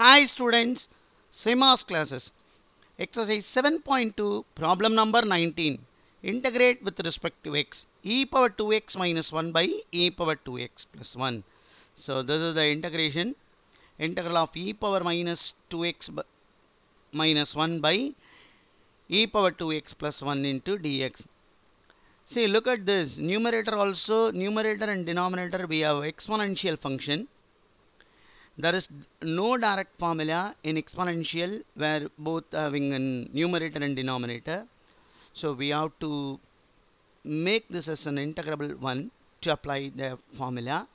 Hi students, CMAS classes. Exercise 7.2, problem number 19. Integrate with respect to x. e power 2x minus 1 by e power 2x plus 1. So this is the integration. Integral of e power minus 2x minus 1 by e power 2x plus 1 into dx. See look at this. Numerator also, numerator and denominator we have exponential function there is no direct formula in exponential where both having a numerator and denominator. So we have to make this as an integrable one to apply the formula.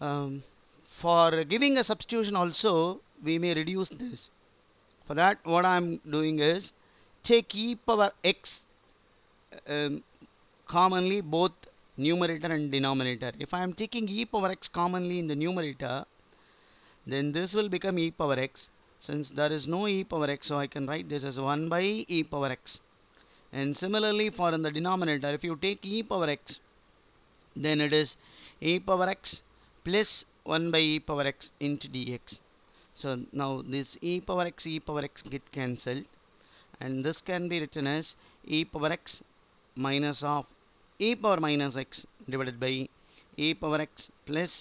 Um, for giving a substitution also, we may reduce this. For that, what I am doing is take e power x um, commonly both numerator and denominator. If I am taking e power x commonly in the numerator, then this will become e power x. Since there is no e power x, so I can write this as 1 by e power x. And similarly for in the denominator, if you take e power x, then it is e power x plus 1 by e power x into dx. So now this e power x, e power x get cancelled. And this can be written as e power x minus of e power minus x divided by e power x plus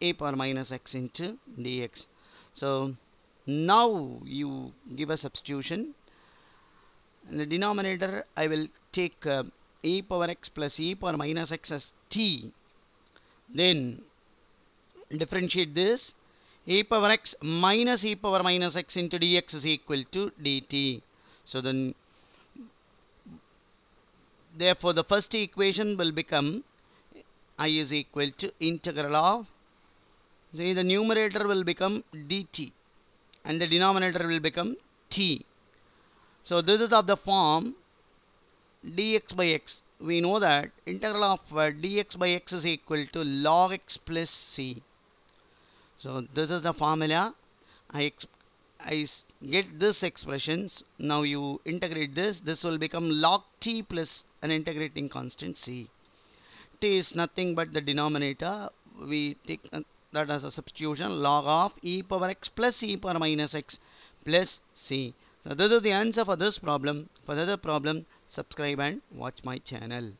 e power minus x into dx. So now you give a substitution. In the denominator I will take uh, e power x plus e power minus x as t. Then differentiate this e power x minus e power minus x into dx is equal to dt. So then Therefore, the first equation will become i is equal to integral of see the numerator will become dt and the denominator will become t. So this is of the form dx by x. We know that integral of uh, dx by x is equal to log x plus c. So this is the formula. I I get this expressions. Now you integrate this. This will become log t plus an integrating constant c. t is nothing but the denominator. We take uh, that as a substitution log of e power x plus e power minus x plus c. So this is the answer for this problem. For the other problem, subscribe and watch my channel.